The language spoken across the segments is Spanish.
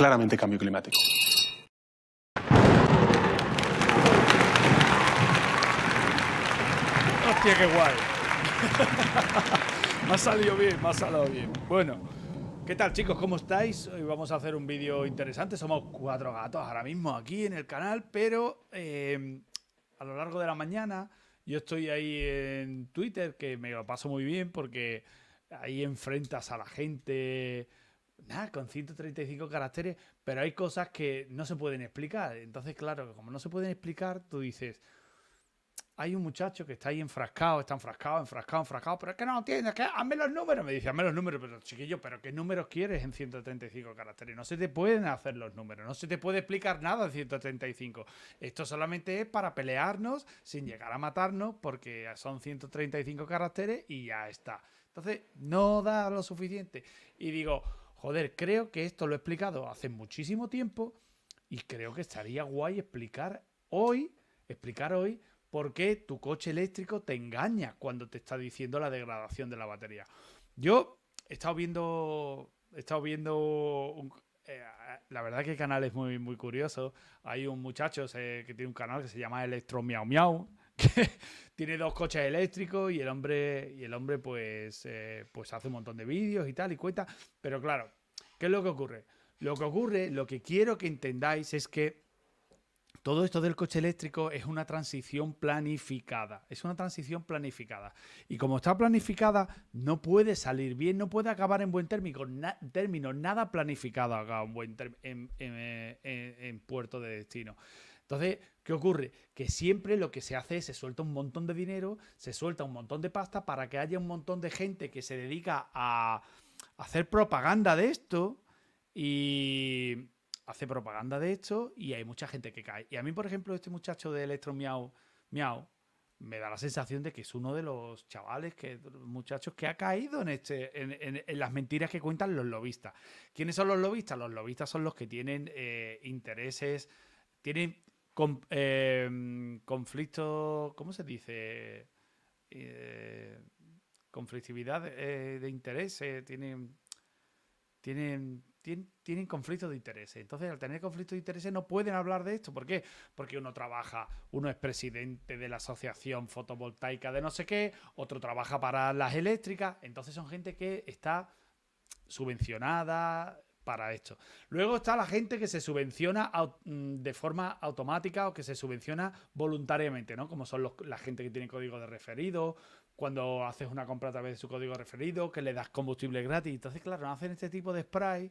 claramente cambio climático. Hostia, qué guay. me ha salido bien, me ha salido bien. Bueno. ¿Qué tal chicos? ¿Cómo estáis? Hoy vamos a hacer un vídeo interesante. Somos cuatro gatos ahora mismo aquí en el canal, pero eh, a lo largo de la mañana yo estoy ahí en Twitter, que me lo paso muy bien porque ahí enfrentas a la gente nada, con 135 caracteres, pero hay cosas que no se pueden explicar. Entonces, claro, que como no se pueden explicar, tú dices, hay un muchacho que está ahí enfrascado, está enfrascado, enfrascado, enfrascado, pero es que no entiendes, que hazme los números. Me dice, hazme los números, pero chiquillo, ¿pero qué números quieres en 135 caracteres? No se te pueden hacer los números, no se te puede explicar nada en 135. Esto solamente es para pelearnos sin llegar a matarnos, porque son 135 caracteres y ya está. Entonces, no da lo suficiente. Y digo, Joder, creo que esto lo he explicado hace muchísimo tiempo y creo que estaría guay explicar hoy, explicar hoy por qué tu coche eléctrico te engaña cuando te está diciendo la degradación de la batería. Yo he estado viendo, he estado viendo eh, la verdad que el canal es muy, muy curioso. Hay un muchacho que tiene un canal que se llama Electro Miau Miau tiene dos coches eléctricos y el hombre, y el hombre pues, eh, pues hace un montón de vídeos y tal y cuenta. Pero claro, ¿qué es lo que ocurre? Lo que ocurre, lo que quiero que entendáis es que todo esto del coche eléctrico es una transición planificada, es una transición planificada. Y como está planificada, no puede salir bien, no puede acabar en buen término, nada planificado haga buen eh, en, en puerto de destino. Entonces, ¿qué ocurre? Que siempre lo que se hace es se suelta un montón de dinero, se suelta un montón de pasta para que haya un montón de gente que se dedica a hacer propaganda de esto y hace propaganda de esto y hay mucha gente que cae. Y a mí, por ejemplo, este muchacho de Electro Miau, Miau me da la sensación de que es uno de los chavales, que, muchachos que ha caído en, este, en, las mentiras que cuentan los lobistas. ¿Quiénes son los lobistas? Los lobistas son los que tienen eh, intereses, tienen Em, conflicto, ¿cómo se dice? Eh, conflictividad eh, de, interés. Eh, tienen, tienen, tienen, conflictos de interés. Entonces, al tener conflicto de interés, no pueden hablar de esto. ¿Por qué? Porque uno trabaja, uno es presidente de la asociación fotovoltaica de no sé qué, otro trabaja para las eléctricas. Entonces son gente que está subvencionada, para esto. Luego está la gente que se subvenciona mm, de forma automática o que se subvenciona voluntariamente, ¿no? Como son la gente que tiene código de referido, cuando haces una compra a través de su código de referido, que le das combustible gratis. Entonces, claro, no hacen este tipo de spray.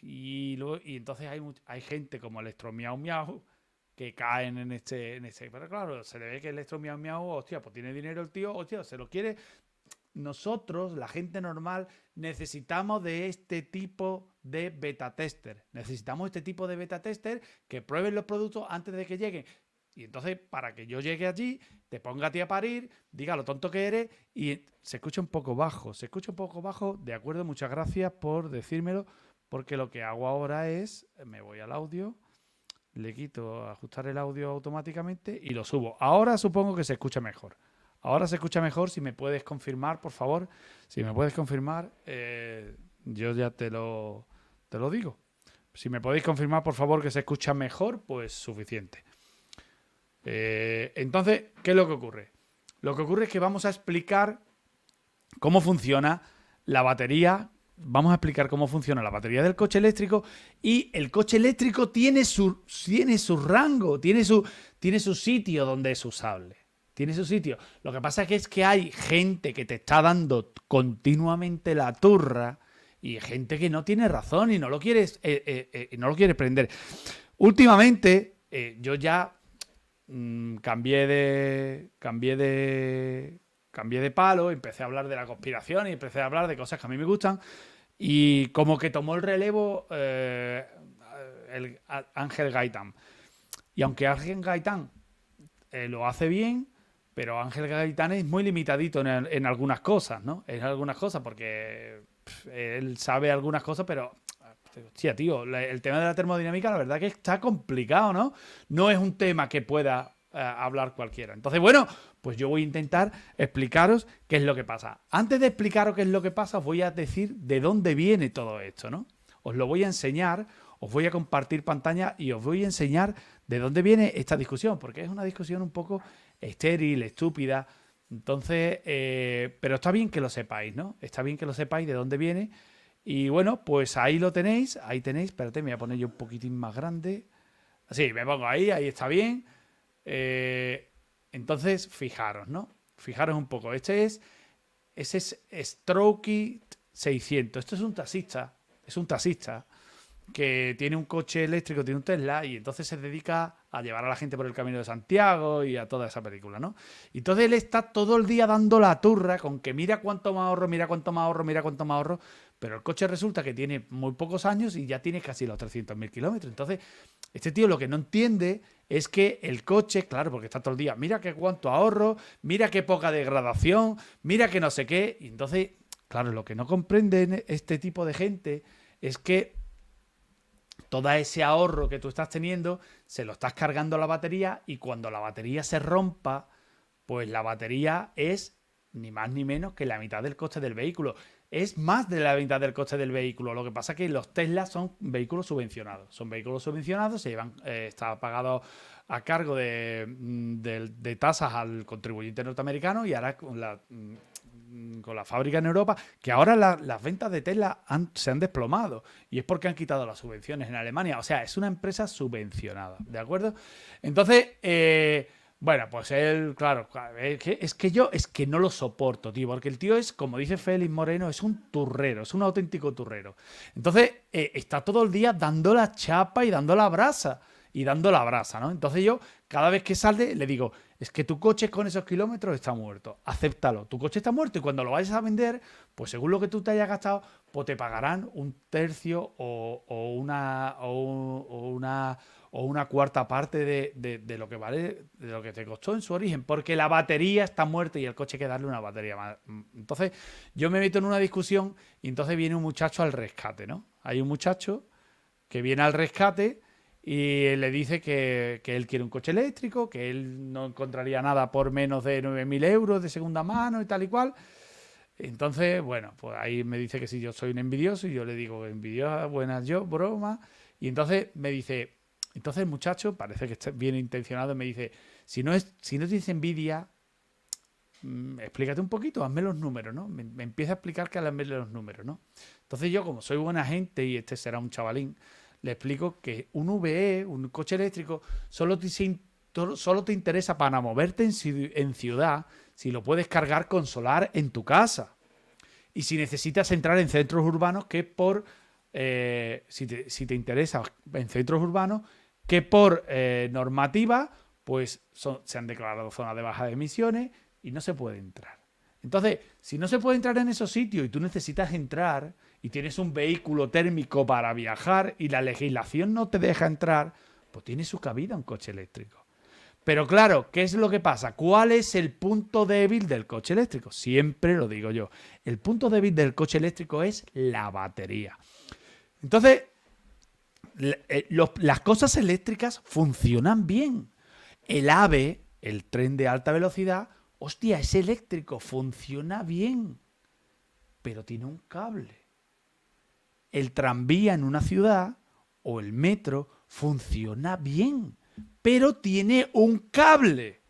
Y, luego, y entonces hay, hay gente como Electro Miau Miau que caen en este, en este. Pero claro, se le ve que Electro Miau Miau, hostia, pues tiene dinero el tío, hostia, se lo quiere nosotros, la gente normal, necesitamos de este tipo de beta tester. Necesitamos este tipo de beta tester que prueben los productos antes de que lleguen. Y entonces, para que yo llegue allí, te ponga a ti a parir, diga lo tonto que eres y se escucha un poco bajo. Se escucha un poco bajo, de acuerdo, muchas gracias por decírmelo, porque lo que hago ahora es, me voy al audio, le quito ajustar el audio automáticamente y lo subo. Ahora supongo que se escucha mejor. Ahora se escucha mejor, si me puedes confirmar, por favor, si me puedes confirmar, eh, yo ya te lo, te lo digo. Si me podéis confirmar, por favor, que se escucha mejor, pues suficiente. Eh, entonces, ¿qué es lo que ocurre? Lo que ocurre es que vamos a explicar cómo funciona la batería, vamos a explicar cómo funciona la batería del coche eléctrico y el coche eléctrico tiene su, tiene su rango, tiene su, tiene su sitio donde es usable tiene su sitio. Lo que pasa es que, es que hay gente que te está dando continuamente la turra y gente que no tiene razón y no lo quieres, eh, eh, eh, no lo quieres prender. Últimamente, yo ya mm, cambié de. cambié de. cambié de palo, empecé a hablar de la conspiración y empecé a hablar de cosas que a mí me gustan. Y como que tomó el relevo el, Ángel Gaitán. Y aunque Ángel Gaitán lo hace bien, pero Ángel Gaitán es muy limitadito en, algunas cosas, ¿no? En algunas cosas, porque él sabe algunas cosas, pero Hostia, tío, el tema de la termodinámica, la verdad que está complicado, ¿no? No es un tema que pueda eh, hablar cualquiera. Entonces, bueno, pues yo voy a intentar explicaros qué es lo que pasa. Antes de explicaros qué es lo que pasa, os voy a decir de dónde viene todo esto, ¿no? Os lo voy a enseñar, os voy a compartir pantalla y os voy a enseñar de dónde viene esta discusión, porque es una discusión un poco estéril, estúpida. Entonces, eh, pero está bien que lo sepáis, ¿no? Está bien que lo sepáis de dónde viene. Y bueno, pues ahí lo tenéis, ahí tenéis, espérate, me voy a poner yo un poquitín más grande. Así, me pongo ahí, ahí está bien. Eh, entonces, fijaros, ¿no? Fijaros un poco, este es, ese es Strokey 600, esto es un taxista, es un taxista que tiene un coche eléctrico, tiene un Tesla, y entonces se dedica a llevar a la gente por el camino de Santiago y a toda esa película, ¿no? Y entonces él está todo el día dando la turra con que mira cuánto más ahorro, mira cuánto más ahorro, mira cuánto más ahorro, pero el coche resulta que tiene muy pocos años y ya tiene casi los 300.000 kilómetros. Entonces, este tío lo que no entiende es que el coche, claro, porque está todo el día, mira qué cuánto ahorro, mira qué poca degradación, mira que no sé qué, y entonces, claro, lo que no comprende este tipo de gente es que Toda ese ahorro que tú estás teniendo, se lo estás cargando a la batería y cuando la batería se rompa, pues la batería es ni más ni menos que la mitad del coste del vehículo. Es más de la mitad del coste del vehículo. Lo que pasa es que los Tesla son vehículos subvencionados. Son vehículos subvencionados, se llevan, eh, está pagado a cargo mm, de, tasas al contribuyente norteamericano y ahora la, mm, Mm, con la fábrica en Europa, que ahora las ventas de tela se han desplomado. Y es porque han quitado las subvenciones en Alemania. O sea, es una empresa subvencionada, ¿de acuerdo? Entonces, eh, bueno, pues él, claro, es que, es que, yo es que no lo soporto, tío, porque el tío es, como dice Félix Moreno, es un turrero, es un auténtico turrero. Entonces, eh, está todo el día dando la chapa y dando la brasa. Y dando la brasa, ¿no? Entonces yo, cada vez que sale, le digo, es que tu coche con esos kilómetros está muerto, acéptalo, tu coche está muerto y cuando lo vayas a vender, pues según lo que tú te hayas gastado, pues te pagarán un tercio o, una, o, una, o una cuarta parte de, lo que vale, de lo que te costó en su origen, porque la batería está muerta y el coche hay que darle una batería más. Entonces yo me meto en una discusión y entonces viene un muchacho al rescate, ¿no? Hay un muchacho que viene al rescate y le dice que, él quiere un coche eléctrico, que él no encontraría nada por menos de 9.000 euros de segunda mano y tal y cual. Entonces, bueno, pues ahí me dice que si yo soy un envidioso y yo le digo, envidiosa, buenas yo, broma. Y entonces me dice, entonces el muchacho, parece que está bien intencionado, me dice, si no, es, si no tienes envidia, mm, explícate un poquito, hazme los números, ¿no? Me, empieza a explicar que hazme los números, ¿no? Entonces yo, como soy buena gente y este será un chavalín, le explico que un VE, un coche eléctrico, solo te, te interesa para moverte en, ciudad si lo puedes cargar con solar en tu casa. Y si necesitas entrar en centros urbanos, que por, eh, si, te, interesa en centros urbanos, que por eh, normativa, pues se han declarado zonas de baja de emisiones y no se puede entrar. Entonces, si no se puede entrar en esos sitios y tú necesitas entrar, y tienes un vehículo térmico para viajar y la legislación no te deja entrar, pues tiene su cabida un coche eléctrico. Pero claro, ¿qué es lo que pasa? ¿Cuál es el punto débil del coche eléctrico? Siempre lo digo yo. El punto débil del coche eléctrico es la batería. Entonces, eh, las cosas eléctricas funcionan bien. El AVE, el tren de alta velocidad, hostia, es eléctrico, funciona bien, pero tiene un cable el tranvía en una ciudad o el metro funciona bien, pero tiene un cable.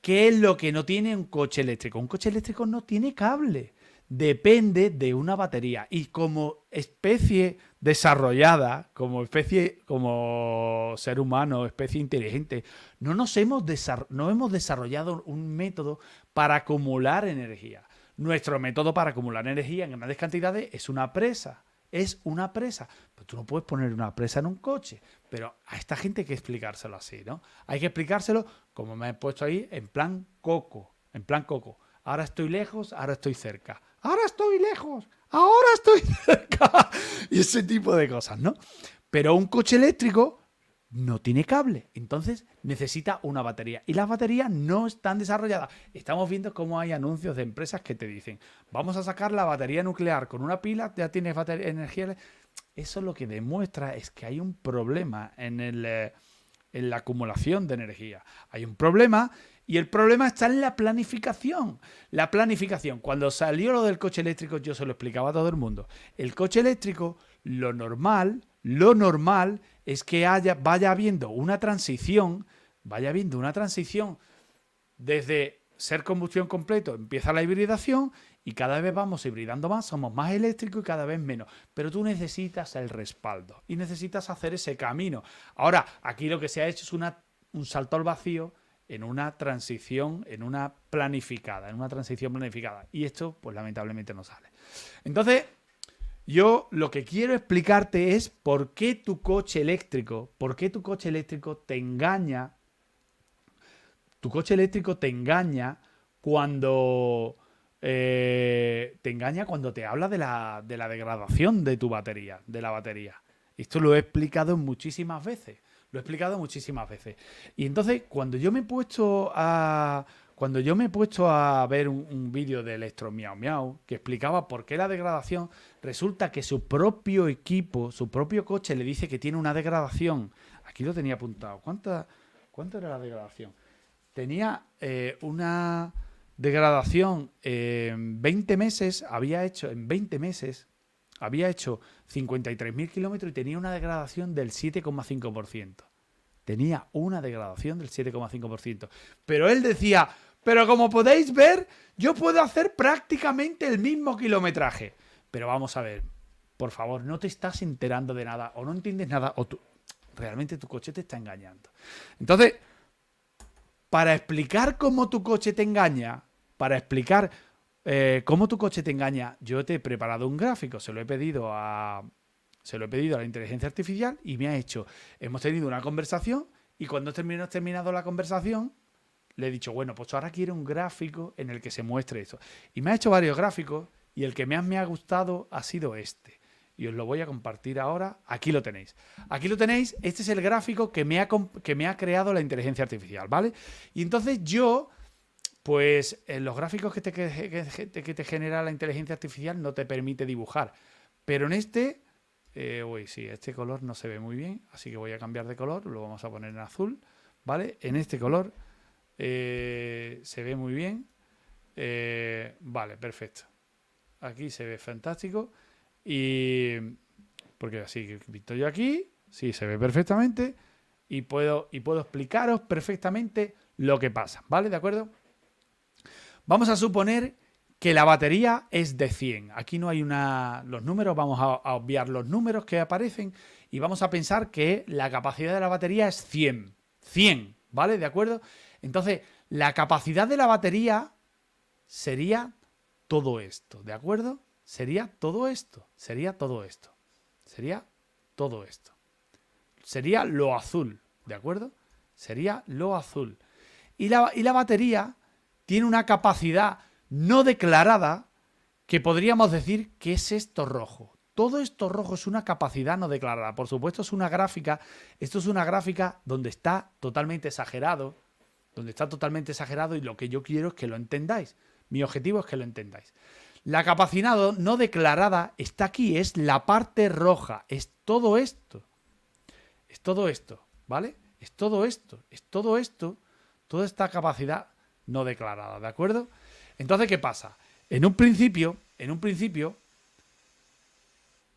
¿Qué es lo que no tiene un coche eléctrico? Un coche eléctrico no tiene cable. Depende de una batería. Y como especie desarrollada, como especie, como ser humano, especie inteligente, no nos hemos, no hemos desarrollado un método para acumular energía. Nuestro método para acumular energía en grandes cantidades es una presa es una presa. Pues tú no puedes poner una presa en un coche. Pero a esta gente hay que explicárselo así, ¿no? Hay que explicárselo, como me he puesto ahí, en plan coco. En plan coco. Ahora estoy lejos, ahora estoy cerca. Ahora estoy lejos, ahora estoy cerca. y ese tipo de cosas, ¿no? Pero un coche eléctrico no tiene cable, entonces necesita una batería. Y las baterías no están desarrolladas. Estamos viendo cómo hay anuncios de empresas que te dicen, vamos a sacar la batería nuclear con una pila, ya tienes energía. Eso lo que demuestra es que hay un problema en, eh, en la acumulación de energía. Hay un problema y el problema está en la planificación. La planificación. Cuando salió lo del coche eléctrico, yo se lo explicaba a todo el mundo. El coche eléctrico, lo normal lo normal es que haya, vaya habiendo una transición, vaya habiendo una transición desde ser combustión completo, empieza la hibridación y cada vez vamos hibridando más, somos más eléctricos y cada vez menos. Pero tú necesitas el respaldo y necesitas hacer ese camino. Ahora, aquí lo que se ha hecho es un salto al vacío en una transición, en una planificada, en una transición planificada. Y esto, pues lamentablemente no sale. Entonces, yo lo que quiero explicarte es por qué tu coche eléctrico, por qué tu coche eléctrico te engaña. Tu coche eléctrico te engaña cuando. Eh, te engaña cuando te habla de la, de la degradación de tu batería, de la batería. Esto lo he explicado muchísimas veces. Lo he explicado muchísimas veces. Y entonces, cuando yo me he puesto a. Cuando yo me he puesto a ver un, vídeo de Electro Miau Miau que explicaba por qué la degradación, resulta que su propio equipo, su propio coche le dice que tiene una degradación. Aquí lo tenía apuntado. ¿Cuánta, cuánto era la degradación? Tenía eh, una degradación en eh, 20 meses, había hecho, en 20 meses, había hecho 53.000 kilómetros y tenía una degradación del 7,5%. Tenía una degradación del 7,5%. Pero él decía, pero como podéis ver, yo puedo hacer prácticamente el mismo kilometraje. Pero vamos a ver, por favor, no te estás enterando de nada o no entiendes nada o tú, realmente tu coche te está engañando. Entonces, para explicar cómo tu coche te engaña, para explicar eh, cómo tu coche te engaña, yo te he preparado un gráfico, se lo he pedido a, se lo he pedido a la inteligencia artificial y me ha hecho, hemos tenido una conversación y cuando hemos terminado la conversación, le he dicho, bueno, pues ahora quiero un gráfico en el que se muestre eso. Y me ha hecho varios gráficos y el que más me ha gustado ha sido este. Y os lo voy a compartir ahora. Aquí lo tenéis. Aquí lo tenéis. Este es el gráfico que me ha, que me ha creado la inteligencia artificial, ¿vale? Y entonces yo... Pues eh, los gráficos que te, que, te genera la inteligencia artificial no te permite dibujar. Pero en este, eh, uy, sí, este color no se ve muy bien, así que voy a cambiar de color, lo vamos a poner en azul, ¿vale? En este color eh, se ve muy bien. Eh, vale, perfecto. Aquí se ve fantástico. Y porque así que visto yo aquí, sí, se ve perfectamente. Y puedo, y puedo explicaros perfectamente lo que pasa. ¿Vale? ¿De acuerdo? Vamos a suponer que la batería es de 100. Aquí no hay una... Los números, vamos a, a, obviar los números que aparecen y vamos a pensar que la capacidad de la batería es 100. 100, ¿vale? ¿De acuerdo? Entonces, la capacidad de la batería sería todo esto, ¿de acuerdo? Sería todo esto, sería todo esto, sería todo esto. Sería lo azul, ¿de acuerdo? Sería lo azul. Y la, batería tiene una capacidad no declarada que podríamos decir que es esto rojo. Todo esto rojo es una capacidad no declarada. Por supuesto, es una gráfica. Esto es una gráfica donde está totalmente exagerado donde está totalmente exagerado y lo que yo quiero es que lo entendáis. Mi objetivo es que lo entendáis. La capacidad no declarada está aquí, es la parte roja, es todo esto. Es todo esto, ¿vale? Es todo esto, es todo esto, toda esta capacidad no declarada, ¿de acuerdo? Entonces, ¿qué pasa? En un principio, en un principio,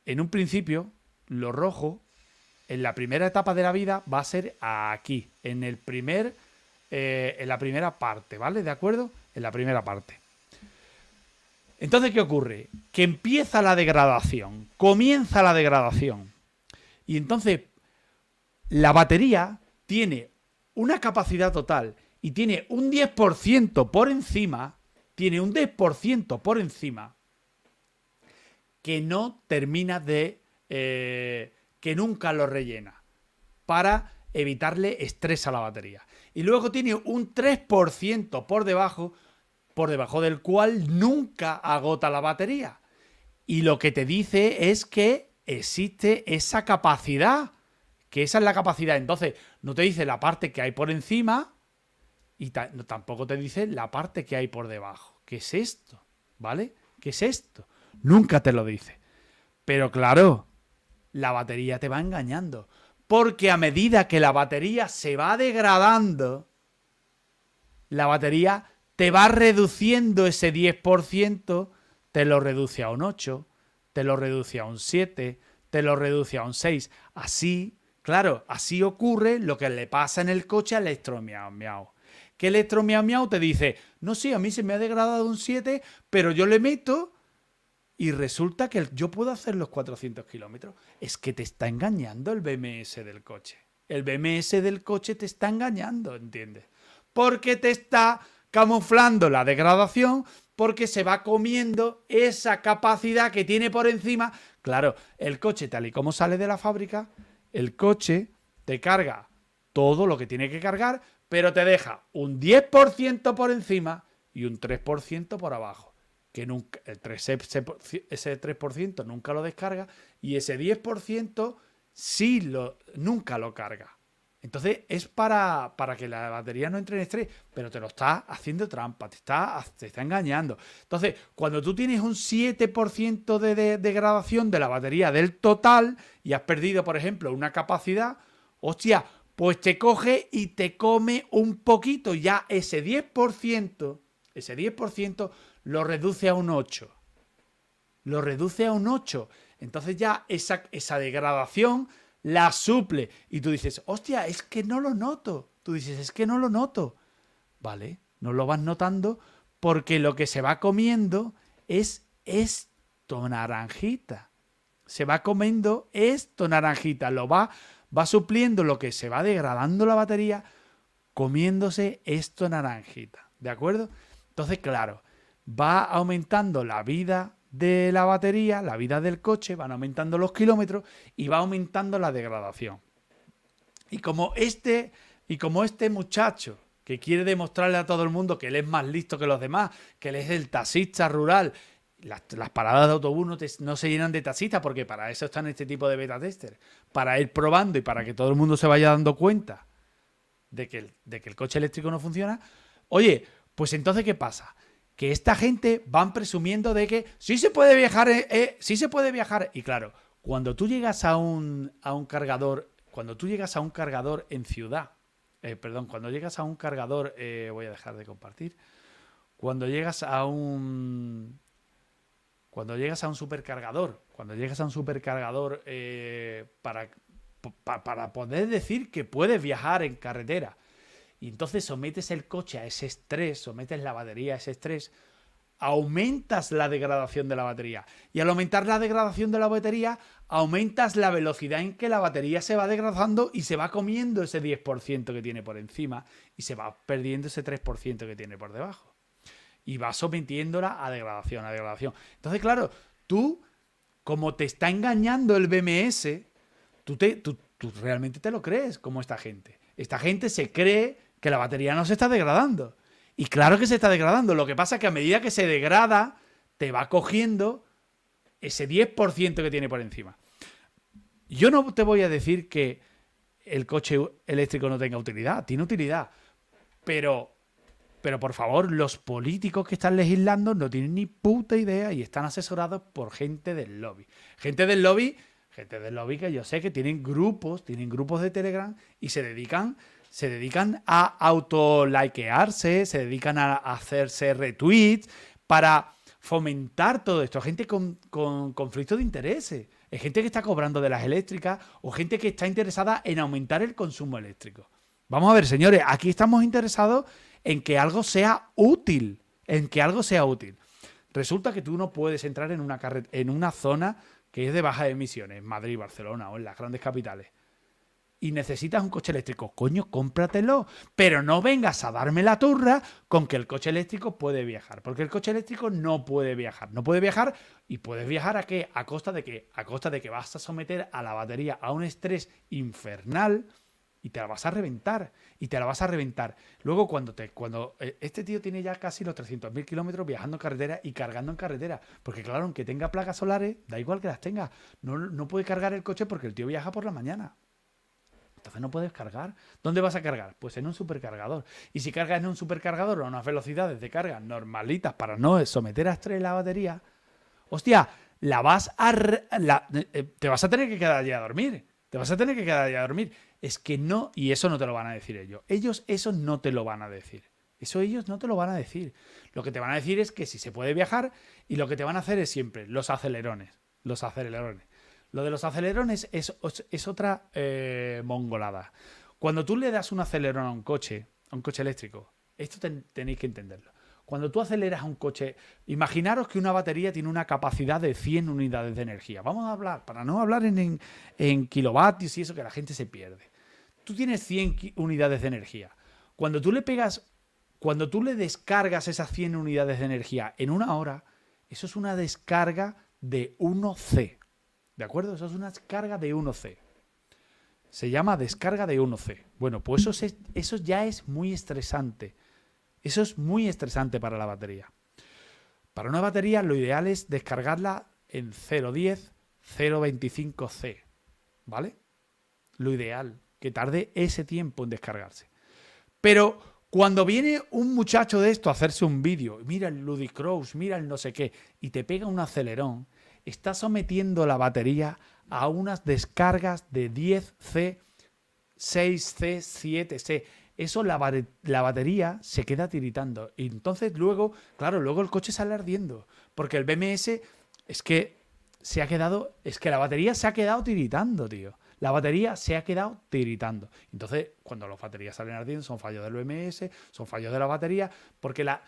en un principio, lo rojo, en la primera etapa de la vida, va a ser aquí, en el primer eh, en la primera parte, ¿vale? ¿De acuerdo? En la primera parte. Entonces, ¿qué ocurre? Que empieza la degradación, comienza la degradación. Y entonces, la batería tiene una capacidad total y tiene un 10% por encima, tiene un 10% por encima, que no termina de... Eh, que nunca lo rellena, para evitarle estrés a la batería y luego tiene un 3% por debajo, por debajo del cual nunca agota la batería. Y lo que te dice es que existe esa capacidad, que esa es la capacidad. Entonces, no te dice la parte que hay por encima y tampoco te dice la parte que hay por debajo. ¿Qué es esto? ¿Vale? ¿Qué es esto? Nunca te lo dice. Pero claro, la batería te va engañando. Porque a medida que la batería se va degradando, la batería te va reduciendo ese 10%, te lo reduce a un 8, te lo reduce a un 7, te lo reduce a un 6. Así, claro, así ocurre lo que le pasa en el coche al electromiau. Que electromiau te dice, no, sí, a mí se me ha degradado un 7, pero yo le meto y resulta que yo puedo hacer los 400 kilómetros. Es que te está engañando el BMS del coche. El BMS del coche te está engañando, ¿entiendes? Porque te está camuflando la degradación, porque se va comiendo esa capacidad que tiene por encima. Claro, el coche tal y como sale de la fábrica, el coche te carga todo lo que tiene que cargar, pero te deja un 10% por encima y un 3% por abajo que nunca, ese 3% nunca lo descarga y ese 10% sí lo, nunca lo carga. Entonces es para, que la batería no entre en estrés, pero te lo está haciendo trampa, te está, te está engañando. Entonces, cuando tú tienes un 7% de, de degradación de la batería del total y has perdido, por ejemplo, una capacidad, hostia, pues te coge y te come un poquito. Ya ese 10%, ese 10% lo reduce a un 8. Lo reduce a un 8. Entonces ya esa, esa degradación la suple. Y tú dices, hostia, es que no lo noto. Tú dices, es que no lo noto. Vale, no lo vas notando porque lo que se va comiendo es esto naranjita. Se va comiendo esto naranjita. Lo va, va supliendo lo que se va degradando la batería comiéndose esto naranjita. ¿De acuerdo? Entonces, claro, va aumentando la vida de la batería, la vida del coche, van aumentando los kilómetros y va aumentando la degradación. Y como este, y como este muchacho que quiere demostrarle a todo el mundo que él es más listo que los demás, que él es el taxista rural, las, paradas de autobús no, se llenan de taxistas porque para eso están este tipo de beta tester, para ir probando y para que todo el mundo se vaya dando cuenta de que el coche eléctrico no funciona. Oye, pues entonces, ¿qué pasa? que esta gente van presumiendo de que sí se puede viajar, eh, eh, sí se puede viajar. Y claro, cuando tú llegas a un, a un cargador, cuando tú llegas a un cargador en ciudad, eh, perdón, cuando llegas a un cargador, voy a dejar de compartir, cuando llegas a un... Cuando llegas a un supercargador, cuando llegas a un supercargador para, para poder decir que puedes viajar en carretera, y entonces sometes el coche a ese estrés, sometes la batería a ese estrés, aumentas la degradación de la batería. Y al aumentar la degradación de la batería, aumentas la velocidad en que la batería se va degradando y se va comiendo ese 10% que tiene por encima y se va perdiendo ese 3% que tiene por debajo. Y va sometiéndola a degradación, a degradación. Entonces, claro, tú, como te está engañando el BMS, tú, te, tú realmente te lo crees como esta gente. Esta gente se cree que la batería no se está degradando. Y claro que se está degradando. Lo que pasa es que a medida que se degrada, te va cogiendo ese 10% que tiene por encima. Yo no te voy a decir que el coche eléctrico no tenga utilidad, tiene utilidad. Pero, pero por favor, los políticos que están legislando no tienen ni puta idea y están asesorados por gente del lobby. Gente del lobby, gente del lobby que yo sé que tienen grupos, tienen grupos de Telegram y se dedican se dedican a autolikearse, se dedican a hacerse retweets para fomentar todo esto. Gente con, con de intereses, es gente que está cobrando de las eléctricas o gente que está interesada en aumentar el consumo eléctrico. Vamos a ver, señores, aquí estamos interesados en que algo sea útil, en que algo sea útil. Resulta que tú no puedes entrar en una, en una zona que es de bajas emisiones, Madrid, Barcelona o en las grandes capitales y necesitas un coche eléctrico. Coño, cómpratelo. Pero no vengas a darme la turra con que el coche eléctrico puede viajar. Porque el coche eléctrico no puede viajar. No puede viajar y puedes viajar a qué? A costa de que A costa de que vas a someter a la batería a un estrés infernal y te la vas a reventar. Y te la vas a reventar. Luego, cuando te. Cuando. Eh, este tío tiene ya casi los 300.000 kilómetros viajando en carretera y cargando en carretera. Porque, claro, aunque tenga placas solares, da igual que las tenga. no puede cargar el coche porque el tío viaja por la mañana. Entonces no puedes cargar. ¿Dónde vas a cargar? Pues en un supercargador. Y si cargas en un supercargador a unas velocidades de carga normalitas para no someter a estrés la batería, hostia, la vas a eh, te vas a tener que quedar allí a dormir. Te vas a tener que quedar allí a dormir. Es que no, y eso no te lo van a decir ellos. Ellos eso no te lo van a decir. Eso ellos no te lo van a decir. Lo que te van a decir es que si se puede viajar y lo que te van a hacer es siempre los acelerones. Los acelerones. Lo de los acelerones es, otra eh, mongolada. Cuando tú le das un acelerón a un coche, a un coche eléctrico, esto tenéis que entenderlo. Cuando tú aceleras a un coche, imaginaros que una batería tiene una capacidad de 100 unidades de energía. Vamos a hablar, para no hablar en, en kilovatios y eso que la gente se pierde. Tú tienes 100 unidades de energía. Cuando tú le pegas, cuando tú le descargas esas 100 unidades de energía en una hora, eso es una descarga de 1C. ¿De acuerdo? Eso es una descarga de 1C. Se llama descarga de 1C. Bueno, pues eso, eso ya es muy estresante. Eso es muy estresante para la batería. Para una batería lo ideal es descargarla en 0.10, 0.25C. ¿Vale? Lo ideal, que tarde ese tiempo en descargarse. Pero cuando viene un muchacho de esto a hacerse un vídeo, mira el Ludicrous, mira el no sé qué, y te pega un acelerón, está sometiendo la batería a unas descargas de 10C, 6C, 7C. Eso la, batería se queda tiritando. Y entonces luego, claro, luego el coche sale ardiendo. Porque el BMS es que se ha quedado, es que la batería se ha quedado tiritando, tío. La batería se ha quedado tiritando. Entonces, cuando las baterías salen ardiendo, son fallos del BMS, son fallos de la batería, porque la,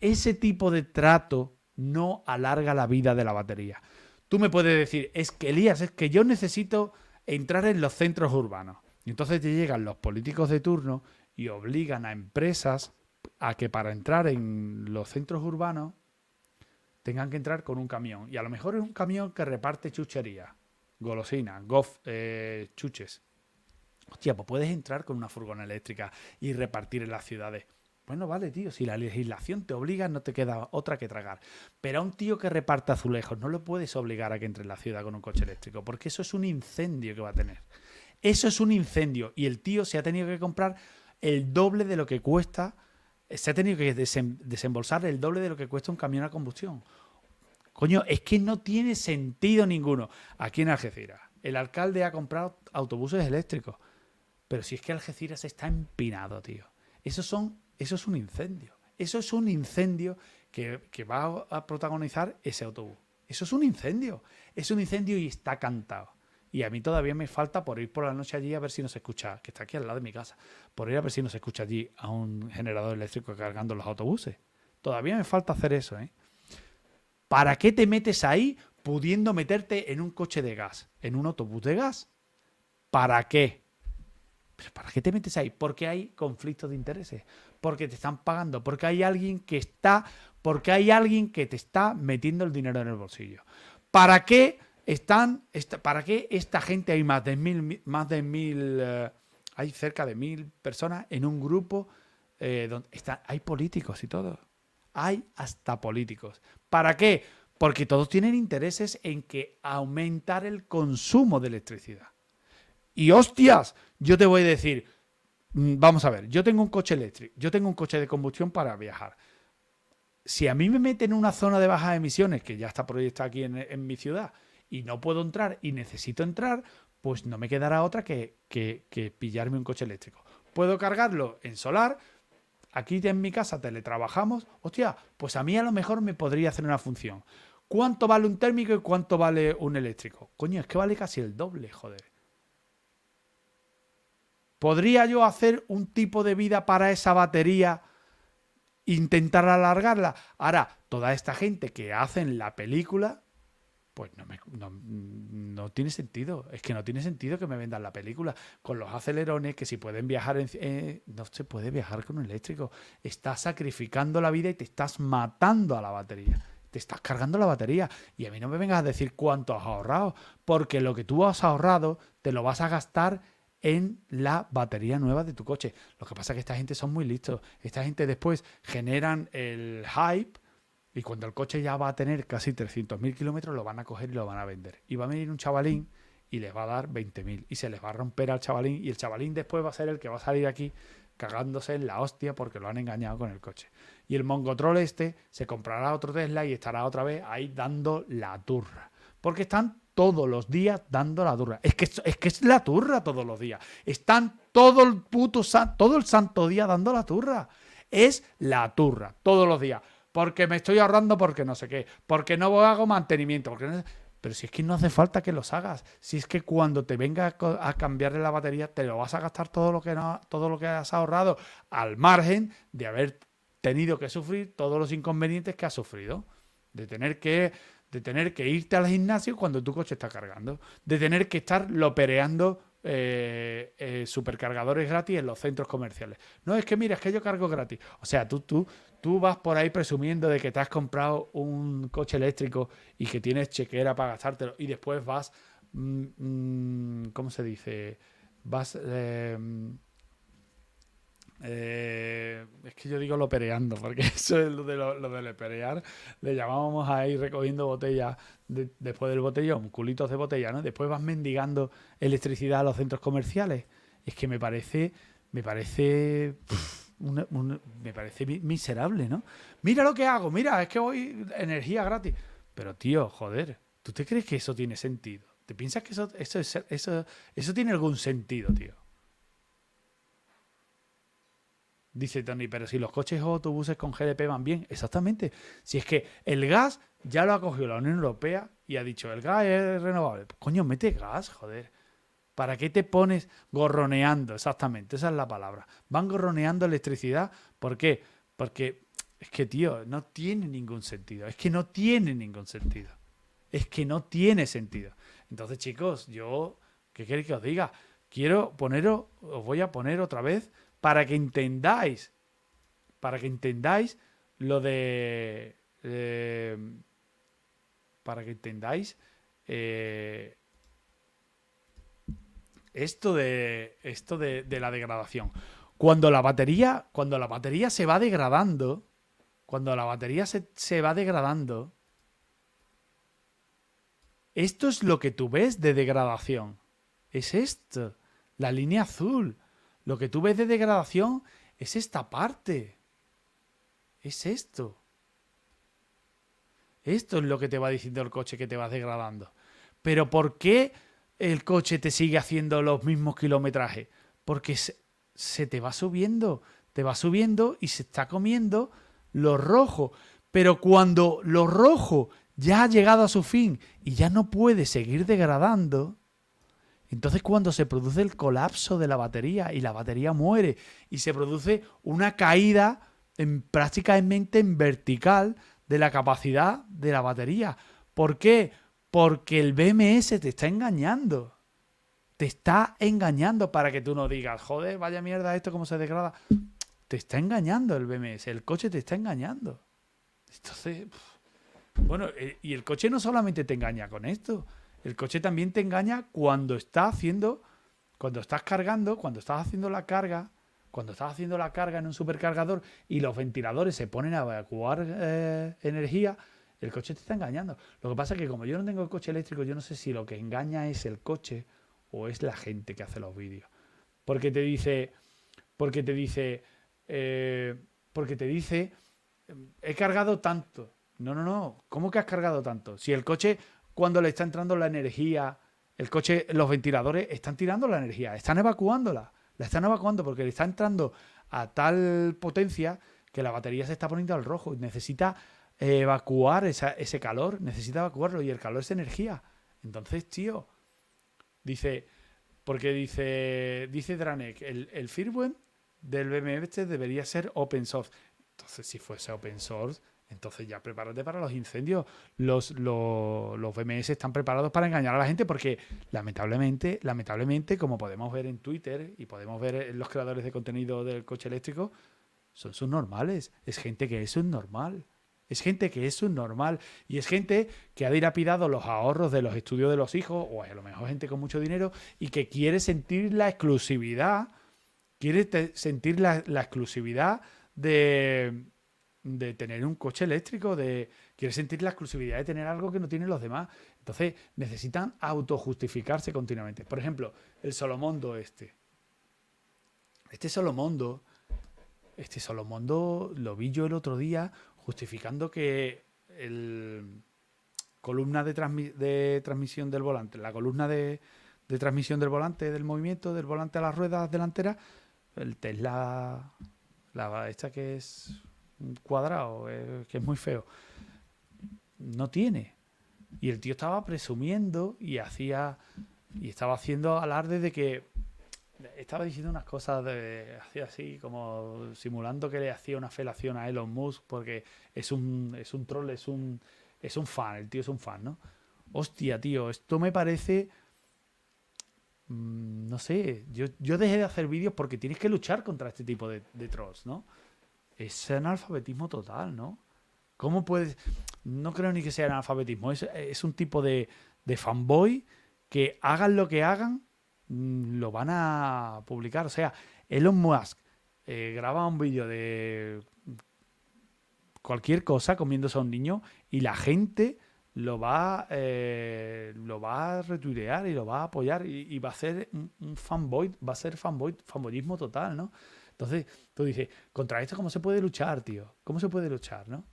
ese tipo de trato no alarga la vida de la batería. Tú me puedes decir, es que Elías, es que yo necesito entrar en los centros urbanos. Y entonces te llegan los políticos de turno y obligan a empresas a que para entrar en los centros urbanos tengan que entrar con un camión. Y a lo mejor es un camión que reparte chuchería, golosinas, gof, eh, chuches. Hostia, pues puedes entrar con una furgona eléctrica y repartir en las ciudades. Bueno, vale, tío, si la legislación te obliga, no te queda otra que tragar. Pero a un tío que reparte azulejos no lo puedes obligar a que entre en la ciudad con un coche eléctrico, porque eso es un incendio que va a tener. Eso es un incendio y el tío se ha tenido que comprar el doble de lo que cuesta, se ha tenido que desembolsar el doble de lo que cuesta un camión a combustión. Coño, es que no tiene sentido ninguno. Aquí en Algeciras, el alcalde ha comprado autobuses eléctricos. Pero si es que Algeciras está empinado, tío. Esos son eso es un incendio. Eso es un incendio que, va a protagonizar ese autobús. Eso es un incendio. Es un incendio y está cantado. Y a mí todavía me falta por ir por la noche allí a ver si nos escucha, que está aquí al lado de mi casa, por ir a ver si nos escucha allí a un generador eléctrico cargando los autobuses. Todavía me falta hacer eso, ¿eh? ¿Para qué te metes ahí pudiendo meterte en un coche de gas, en un autobús de gas? ¿Para qué? para qué te metes ahí? Porque hay conflictos de intereses porque te están pagando, porque hay alguien que está, porque hay alguien que te está metiendo el dinero en el bolsillo. ¿Para qué están, esta, para qué esta gente hay más de mil, más de mil, eh, hay cerca de mil personas en un grupo eh, donde hay políticos y todo, hay hasta políticos. ¿Para qué? Porque todos tienen intereses en que aumentar el consumo de electricidad. Y hostias, yo te voy a decir, Mm, vamos a ver, yo tengo un coche eléctrico, yo tengo un coche de combustión para viajar. Si a mí me meten en una zona de bajas emisiones, que ya está proyectada aquí en, mi ciudad, y no puedo entrar y necesito entrar, pues no me quedará otra que, que, que pillarme un coche eléctrico. Puedo cargarlo en solar, aquí en mi casa teletrabajamos, hostia, pues a mí a lo mejor me podría hacer una función. ¿Cuánto vale un térmico y cuánto vale un eléctrico? Coño, es que vale casi el doble, joder. ¿Podría yo hacer un tipo de vida para esa batería? Intentar alargarla. Ahora, toda esta gente que hacen la película, pues no, tiene sentido. Es que no tiene sentido que me vendan la película. Con los acelerones, que si pueden viajar, en, eh, no se puede viajar con un eléctrico. Estás sacrificando la vida y te estás matando a la batería te estás cargando la batería. Y a mí no me vengas a decir cuánto has ahorrado, porque lo que tú has ahorrado te lo vas a gastar en la batería nueva de tu coche. Lo que pasa es que esta gente son muy listos. Esta gente después generan el hype y cuando el coche ya va a tener casi 300.000 kilómetros lo van a coger y lo van a vender. Y va a venir un chavalín y les va a dar 20.000 y se les va a romper al chavalín y el chavalín después va a ser el que va a salir aquí cagándose en la hostia porque lo han engañado con el coche. Y el Mongotrol este se comprará otro Tesla y estará otra vez ahí dando la turra. Porque están todos los días dando la turra. Es que es, que es la turra todos los días. Están todo el puto todo el santo día dando la turra. Es la turra todos los días. Porque me estoy ahorrando porque no sé qué, porque no hago mantenimiento, pero si es que no hace falta que los hagas, si es que cuando te venga a cambiarle la batería te lo vas a gastar todo lo que todo lo que has ahorrado al margen de haber tenido que sufrir todos los inconvenientes que has sufrido, de tener que de tener que irte al gimnasio cuando tu coche está cargando, de tener que estar lopereando eh, eh, supercargadores gratis en los centros comerciales. No, es que mira, es que yo cargo gratis. O sea, tú, tú, tú vas por ahí presumiendo de que te has comprado un coche eléctrico y que tienes chequera para gastártelo y después vas, mm, mm, ¿cómo se dice? Vas... Eh, eh, es que yo digo lo pereando, porque eso es lo de, lo, de perear. Le llamábamos a ir recogiendo botellas después del botellón, culitos de botella, ¿no? Después vas mendigando electricidad a los centros comerciales. Es que me parece, me parece, me parece miserable, ¿no? Mira lo que hago, mira, es que voy energía gratis. Pero tío, joder, ¿tú te crees que eso tiene sentido? ¿Te piensas que eso, eso, eso, eso tiene algún sentido, tío? Dice Tony, pero si los coches o autobuses con GDP van bien, exactamente. Si es que el gas ya lo ha cogido la Unión Europea y ha dicho, el gas es renovable. Pues, coño, mete gas, joder. ¿Para qué te pones gorroneando? Exactamente, esa es la palabra. Van gorroneando electricidad. ¿Por qué? Porque es que, tío, no tiene ningún sentido. Es que no tiene ningún sentido. Es que no tiene sentido. Entonces, chicos, yo, ¿qué queréis que os diga? Quiero poneros, os voy a poner otra vez para que entendáis, para que entendáis lo de... Eh, para que entendáis eh, esto de esto de, la degradación cuando la batería cuando la batería se va degradando cuando la batería se, se va degradando esto es lo que tú ves de degradación es esto la línea azul lo que tú ves de degradación es esta parte. Es esto. Esto es lo que te va diciendo el coche que te vas degradando. Pero ¿por qué el coche te sigue haciendo los mismos kilometrajes? Porque se, te va subiendo, te va subiendo y se está comiendo lo rojo. Pero cuando lo rojo ya ha llegado a su fin y ya no puede seguir degradando, entonces cuando se produce el colapso de la batería y la batería muere y se produce una caída en, prácticamente en vertical de la capacidad de la batería. ¿Por qué? Porque el BMS te está engañando. Te está engañando para que tú no digas, joder, vaya mierda esto, cómo se degrada. Te está engañando el BMS, el coche te está engañando. Entonces, bueno, eh, y el coche no solamente te engaña con esto, el coche también te engaña cuando está haciendo, cuando estás cargando, cuando estás haciendo la carga, cuando estás haciendo la carga en un supercargador y los ventiladores se ponen a evacuar eh, energía, el coche te está engañando. Lo que pasa es que como yo no tengo coche eléctrico, yo no sé si lo que engaña es el coche o es la gente que hace los vídeos. Porque te dice, porque te dice, eh, porque te dice, he cargado tanto. No, no, no. ¿Cómo que has cargado tanto? Si el coche cuando le está entrando la energía, el coche, los ventiladores están tirando la energía, están evacuándola, la están evacuando porque le está entrando a tal potencia que la batería se está poniendo al rojo y necesita eh, evacuar ese calor, necesita evacuarlo y el calor es energía. Entonces, tío, dice, porque dice, dice Dranek, el, firmware del BMW este debería ser open source. Entonces, si fuese open source, entonces ya prepárate para los incendios. Los, los, BMS están preparados para engañar a la gente porque lamentablemente, lamentablemente, como podemos ver en Twitter y podemos ver en los creadores de contenido del coche eléctrico, son sus normales. Es gente que es un normal. Es gente que es un normal. Y es gente que ha dilapidado los ahorros de los estudios de los hijos, o a lo mejor gente con mucho dinero, y que quiere sentir la exclusividad. Quiere sentir la exclusividad de de tener un coche eléctrico, de quiere sentir la exclusividad de tener algo que no tienen los demás. Entonces necesitan autojustificarse continuamente. Por ejemplo, el Solomondo este. Este Solomondo, este Solomondo lo vi yo el otro día justificando que el columna de, de transmisión del volante, la columna de, transmisión del volante, del movimiento, del volante a las ruedas delanteras, el Tesla, la esta que es cuadrado, eh, que es muy feo. No tiene. Y el tío estaba presumiendo y hacía. Y estaba haciendo alarde de que. Estaba diciendo unas cosas de. Hacía así, como simulando que le hacía una felación a Elon Musk, porque es un, es un troll, es un. Es un fan, el tío es un fan, ¿no? Hostia, tío, esto me parece. Mm, no sé, yo, yo, dejé de hacer vídeos porque tienes que luchar contra este tipo de, de trolls, ¿no? es analfabetismo total, ¿no? ¿Cómo puedes...? No creo ni que sea analfabetismo, es, un tipo de, fanboy que hagan lo que hagan, mm, lo van a publicar. O sea, Elon Musk eh, graba un vídeo de cualquier cosa comiéndose a un niño y la gente lo va, eh, lo va a retuitear y lo va a apoyar y, va a ser un, un, fanboy, va a ser fanboy, fanboyismo total, ¿no? Entonces tú dices, contra esto cómo se puede luchar, tío, cómo se puede luchar, ¿no?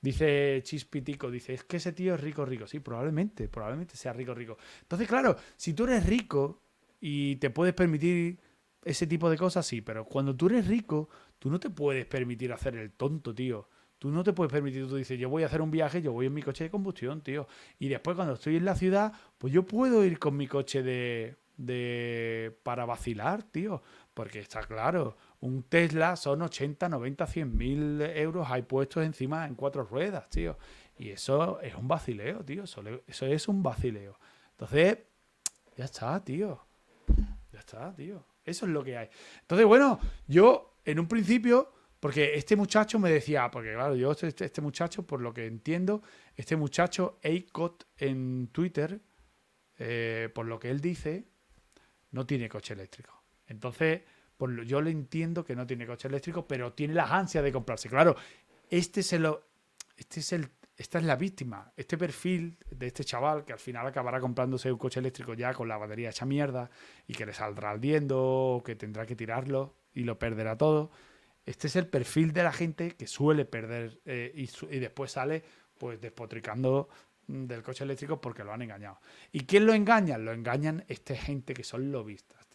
Dice Chispitico, dice, es que ese tío es rico, rico. Sí, probablemente, probablemente sea rico, rico. Entonces, claro, si tú eres rico y te puedes permitir ese tipo de cosas, sí, pero cuando tú eres rico, tú no te puedes permitir hacer el tonto, tío. Tú no te puedes permitir, tú dices, yo voy a hacer un viaje, yo voy en mi coche de combustión, tío. Y después cuando estoy en la ciudad, pues yo puedo ir con mi coche de... de para vacilar, tío. Porque está claro, un Tesla son 80, 90, 100 mil euros hay puestos encima en cuatro ruedas, tío. Y eso es un vacileo, tío. Eso, es un vacileo. Entonces, ya está, tío. Ya está, tío. Eso es lo que hay. Entonces, bueno, yo en un principio, porque este muchacho me decía, ah, porque claro, yo este, este, muchacho, por lo que entiendo, este muchacho Eicot en Twitter, eh, por lo que él dice, no tiene coche eléctrico. Entonces, yo le entiendo que no tiene coche eléctrico, pero tiene las ansias de comprarse. Claro, este se lo, este es el, esta es la víctima. Este perfil de este chaval que al final acabará comprándose un coche eléctrico ya con la batería hecha mierda y que le saldrá ardiendo, o que tendrá que tirarlo y lo perderá todo. Este es el perfil de la gente que suele perder eh, y, después sale pues despotricando mm, del coche eléctrico porque lo han engañado. ¿Y quién lo engaña? Lo engañan esta gente que son lobistas.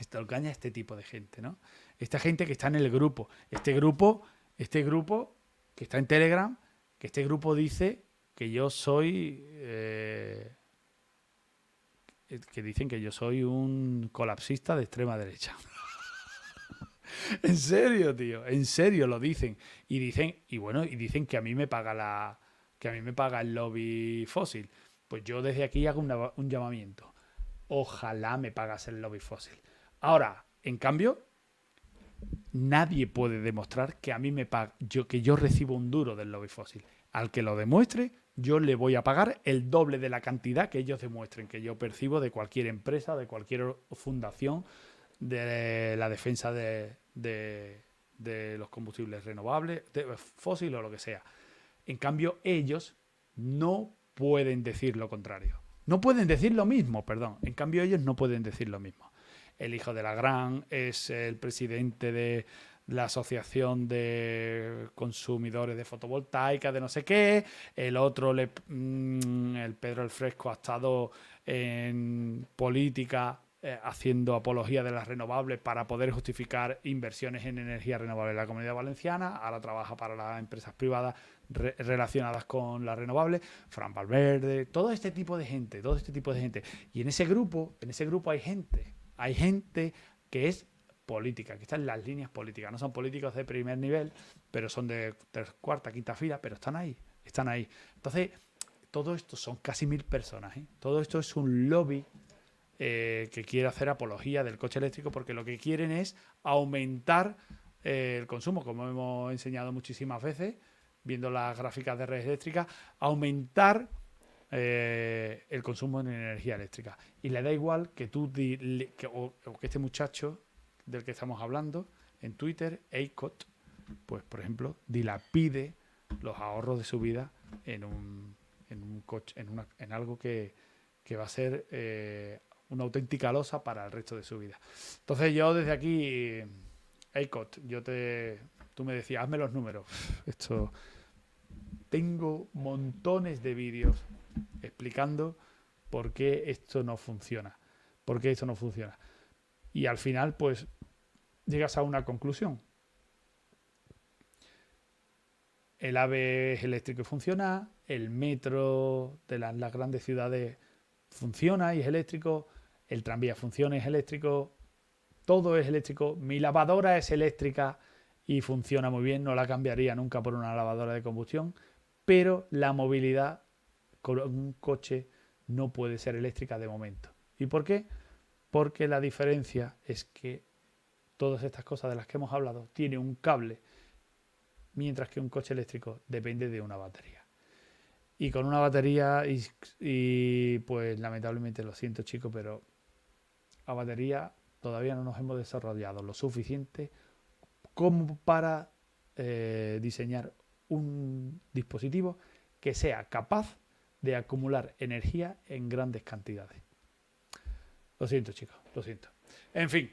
Esto a este tipo de gente, ¿no? Esta gente que está en el grupo. Este grupo, este grupo que está en Telegram, que este grupo dice que yo soy. Eh, eh, que dicen que yo soy un colapsista de extrema derecha. en serio, tío, en serio lo dicen. Y dicen, y bueno, y dicen que a mí me paga la. que a mí me paga el lobby fósil. Pues yo desde aquí hago un llamamiento. Ojalá me pagas el lobby fósil. Ahora, en cambio, nadie puede demostrar que a mí me yo, que yo recibo un duro del lobby fósil. Al que lo demuestre, yo le voy a pagar el doble de la cantidad que ellos demuestren que yo percibo de cualquier empresa, de cualquier fundación, de la defensa de, los combustibles renovables, fósil o lo que sea. En cambio, ellos no pueden decir lo contrario. No pueden decir lo mismo, perdón. En cambio, ellos no pueden decir lo mismo el hijo de la gran, es el presidente de la asociación de consumidores de fotovoltaica, de no sé qué, el otro, le, mm, el Pedro el Fresco, ha estado en política eh, haciendo apología de las renovables para poder justificar inversiones en energía renovable en la comunidad valenciana, ahora trabaja para las empresas privadas relacionadas con las renovables, Fran Valverde, todo este tipo de gente, todo este tipo de gente. Y en ese grupo, en ese grupo hay gente hay gente que es política, que está en las líneas políticas. No son políticos de primer nivel, pero son de cuarta, quinta fila, pero están ahí, están ahí. Entonces, todo esto son casi mil personas. ¿eh? Todo esto es un lobby eh, que quiere hacer apología del coche eléctrico porque lo que quieren es aumentar eh, el consumo, como hemos enseñado muchísimas veces, viendo las gráficas de redes eléctricas, aumentar eh, el consumo en energía eléctrica. Y le da igual que tú que, o, que este muchacho del que estamos hablando en Twitter, Eicot, pues por ejemplo, dilapide los ahorros de su vida en un, en un coche, en, una, en algo que, va a ser eh, una auténtica losa para el resto de su vida. Entonces yo desde aquí, Eicot, yo te, tú me decías, hazme los números. Esto tengo montones de vídeos explicando por qué esto no funciona, por qué esto no funciona. Y al final, pues, llegas a una conclusión. El AVE es eléctrico y funciona, el metro de las, grandes ciudades funciona y es eléctrico, el tranvía funciona y es eléctrico, todo es eléctrico, mi lavadora es eléctrica y funciona muy bien, no la cambiaría nunca por una lavadora de combustión, pero la movilidad un coche no puede ser eléctrica de momento. ¿Y por qué? Porque la diferencia es que todas estas cosas de las que hemos hablado tiene un cable, mientras que un coche eléctrico depende de una batería. Y con una batería, y, pues lamentablemente lo siento chicos, pero a batería todavía no nos hemos desarrollado lo suficiente como para eh, diseñar un dispositivo que sea capaz de acumular energía en grandes cantidades. Lo siento, chicos, lo siento. En fin,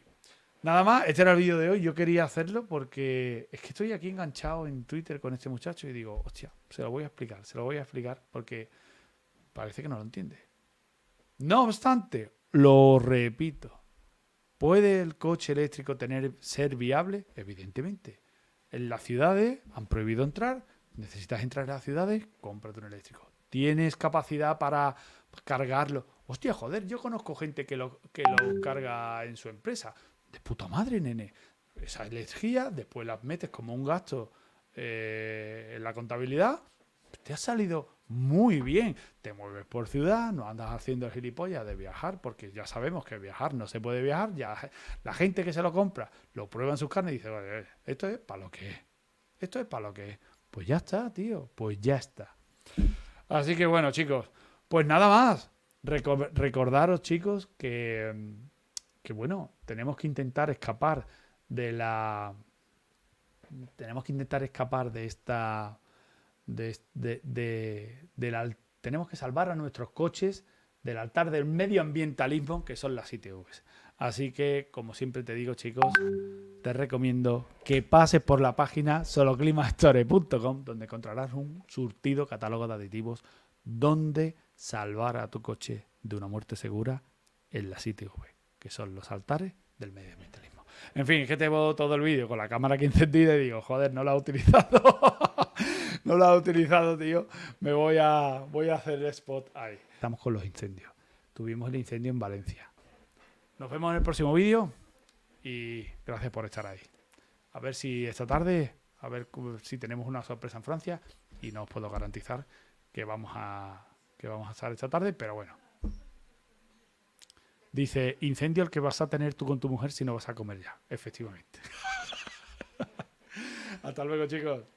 nada más, este era el vídeo de hoy. Yo quería hacerlo porque es que estoy aquí enganchado en Twitter con este muchacho y digo, hostia, se lo voy a explicar, se lo voy a explicar porque parece que no lo entiende. No obstante, lo repito, ¿puede el coche eléctrico tener, ser viable? Evidentemente. En las ciudades han prohibido entrar, necesitas entrar en las ciudades, cómprate un eléctrico tienes capacidad para cargarlo. Hostia, joder, yo conozco gente que lo, que lo carga en su empresa. De puta madre, nene. Esa energía, después la metes como un gasto eh, en la contabilidad. Te ha salido muy bien. Te mueves por ciudad, no andas haciendo gilipollas de viajar, porque ya sabemos que viajar no se puede viajar. la gente que se lo compra lo prueba en sus carnes y dice, vale, esto es para lo que es. Esto es para lo que es. Pues ya está, tío. Pues ya está. Así que bueno, chicos, pues nada más. recordaros, chicos, mm, que, bueno, tenemos que intentar escapar de la. Tenemos que intentar escapar de esta. De, tenemos que salvar a nuestros coches del altar del medioambientalismo, que son las ITVs. Así que, como siempre te digo, chicos, te recomiendo que pases por la página soloclimastore.com, donde encontrarás un surtido catálogo de aditivos donde salvar a tu coche de una muerte segura en la CTV, que son los altares del medioambientalismo. En fin, es que te todo el vídeo con la cámara que encendida y digo, joder, no la he utilizado. no la he utilizado, tío. Me voy a, voy a hacer el spot ahí. Estamos con los incendios. Tuvimos el incendio en Valencia nos vemos en el próximo vídeo y gracias por estar ahí. A ver si esta tarde, a ver si tenemos una sorpresa en Francia y no os puedo garantizar que vamos a, que vamos a estar esta tarde, pero bueno. Dice, incendio el que vas a tener tú con tu mujer si no vas a comer ya. Efectivamente. Hasta luego, chicos.